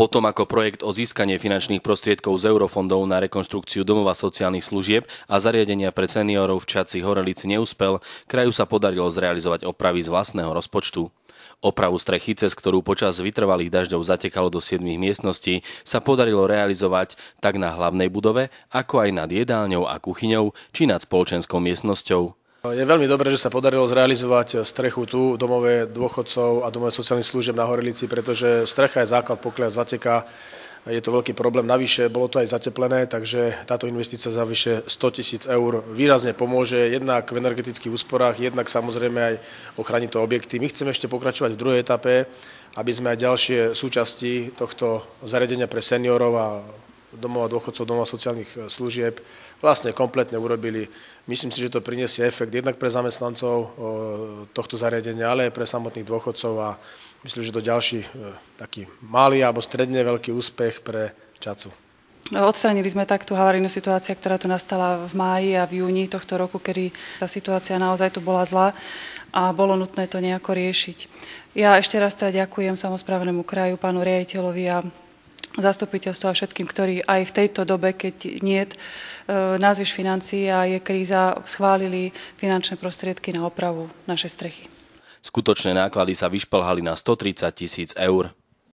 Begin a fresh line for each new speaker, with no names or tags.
Potom ako projekt o získanie finančných prostriedkov z eurofondov na rekonštrukciu domova sociálnych služieb a zariadenia pre seniorov v Čaci Horelici neúspel, kraju sa podarilo zrealizovať opravy z vlastného rozpočtu. Opravu strechy, cez ktorú počas vytrvalých dažďov zatekalo do 7 miestností, sa podarilo realizovať tak na hlavnej budove, ako aj nad jedálňou a kuchyňou, či nad spoločenskou miestnosťou.
Je veľmi dobré, že sa podarilo zrealizovať strechu tu domové dôchodcov a domové sociálnych služieb na Horelici, pretože strecha je základ, pokiaľ zateká, je to veľký problém. Navyše bolo to aj zateplené, takže táto investícia za vyše 100 tisíc eur výrazne pomôže jednak v energetických úsporách, jednak samozrejme aj ochrani to objekty. My chceme ešte pokračovať v druhej etape, aby sme aj ďalšie súčasti tohto zariadenia pre seniorov a Domov a dôchodcov, a sociálnych e, služieb vlastne kompletne urobili. Myslím si, že to priniesie efekt jednak pre zamestnancov e, tohto zariadenia, ale aj pre samotných dôchodcov a myslím, že to ďalší e, taký malý alebo stredne veľký úspech pre Čacu.
No, Odstranili sme tak tú havarijnú situáciu, ktorá tu nastala v máji a v júni tohto roku, kedy tá situácia naozaj tu bola zlá a bolo nutné to nejako riešiť. Ja ešte raz teda ďakujem samozprávnemu kraju, pánu riaditeľovi a zastupiteľstvo a všetkým, ktorí aj v tejto dobe, keď nie je názvyš financií a je kríza, schválili finančné prostriedky na opravu našej strechy.
Skutočné náklady sa vyšplhali na 130 tisíc eur.